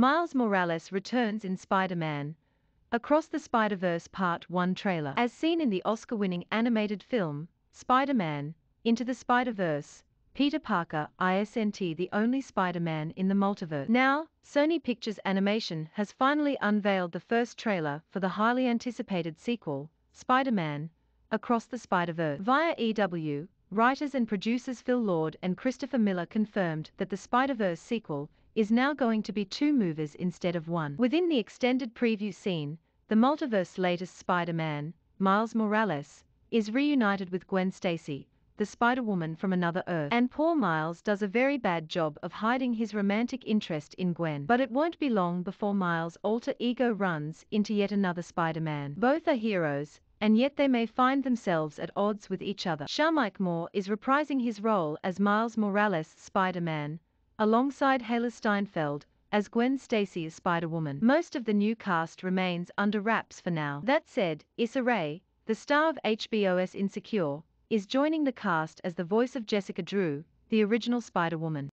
Miles Morales returns in Spider-Man Across the Spider-Verse Part 1 trailer. As seen in the Oscar-winning animated film, Spider-Man, Into the Spider-Verse, Peter Parker isn't the only Spider-Man in the multiverse. Now, Sony Pictures Animation has finally unveiled the first trailer for the highly anticipated sequel, Spider-Man, Across the Spider-Verse. Via EW, Writers and producers Phil Lord and Christopher Miller confirmed that the Spider-Verse sequel is now going to be two movies instead of one. Within the extended preview scene, the multiverse's latest Spider-Man, Miles Morales, is reunited with Gwen Stacy, the Spider-Woman from another Earth. And poor Miles does a very bad job of hiding his romantic interest in Gwen. But it won't be long before Miles' alter ego runs into yet another Spider-Man. Both are heroes, and yet they may find themselves at odds with each other. Sharmike Moore is reprising his role as Miles Morales' Spider-Man, alongside Hailer Steinfeld as Gwen Stacy as Spider-Woman. Most of the new cast remains under wraps for now. That said, Issa Rae, the star of HBO's Insecure, is joining the cast as the voice of Jessica Drew, the original Spider-Woman.